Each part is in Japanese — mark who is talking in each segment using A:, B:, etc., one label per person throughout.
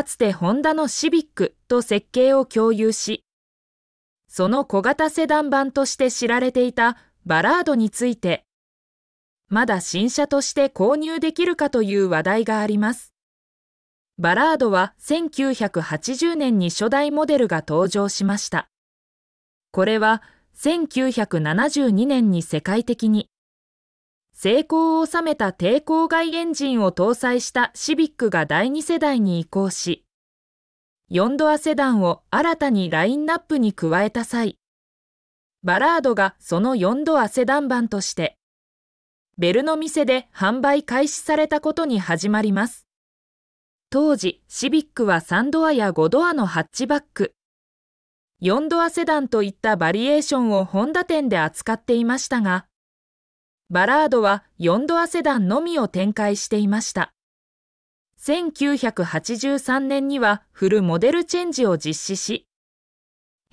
A: かつてホンダのシビックと設計を共有し、その小型セダン版として知られていたバラードについて、まだ新車として購入できるかという話題があります。バラードは1980年に初代モデルが登場しました。これは1972年に世界的に成功を収めた抵抗外エンジンを搭載したシビックが第2世代に移行し、4ドアセダンを新たにラインナップに加えた際、バラードがその4ドアセダン版として、ベルの店で販売開始されたことに始まります。当時、シビックは3ドアや5ドアのハッチバック、4ドアセダンといったバリエーションをホンダ店で扱っていましたが、バラードは4ドアセダンのみを展開していました。1983年にはフルモデルチェンジを実施し、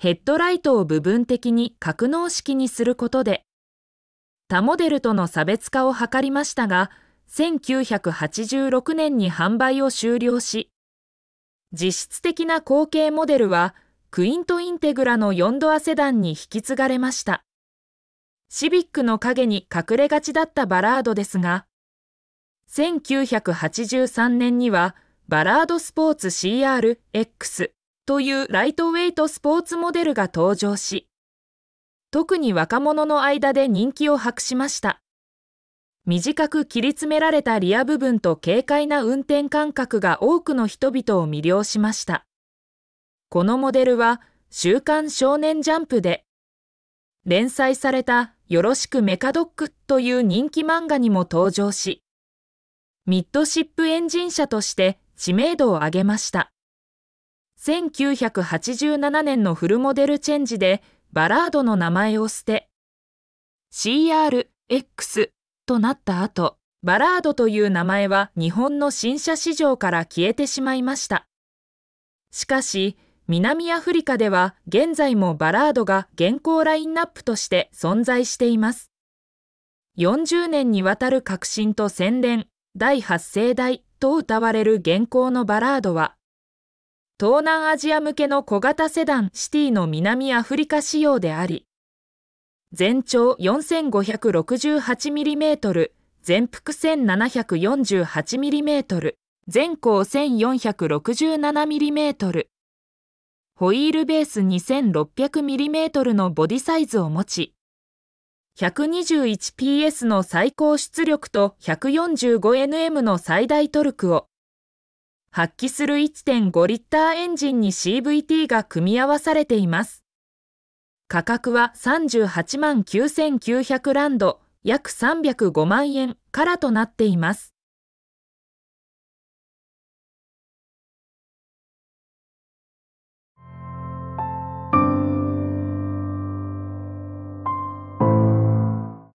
A: ヘッドライトを部分的に格納式にすることで、他モデルとの差別化を図りましたが、1986年に販売を終了し、実質的な後継モデルはクイントインテグラの4ドアセダンに引き継がれました。シビックの影に隠れがちだったバラードですが、1983年にはバラードスポーツ CRX というライトウェイトスポーツモデルが登場し、特に若者の間で人気を博しました。短く切り詰められたリア部分と軽快な運転感覚が多くの人々を魅了しました。このモデルは週刊少年ジャンプで連載されたよろしくメカドックという人気漫画にも登場し、ミッドシップエンジン車として知名度を上げました。1987年のフルモデルチェンジでバラードの名前を捨て、CRX となった後、バラードという名前は日本の新車市場から消えてしまいました。しかし、南アフリカでは現在もバラードが現行ラインナップとして存在しています。40年にわたる革新と洗練、第8世代と歌われる現行のバラードは、東南アジア向けの小型セダンシティの南アフリカ仕様であり、全長 4568mm、全幅 1748mm、全高 1467mm、ホイールベース 2600mm のボディサイズを持ち、121PS の最高出力と 145Nm の最大トルクを、発揮する1.5リッターエンジンに CVT が組み合わされています。価格は38万9900ランド、約305万円からとなっています。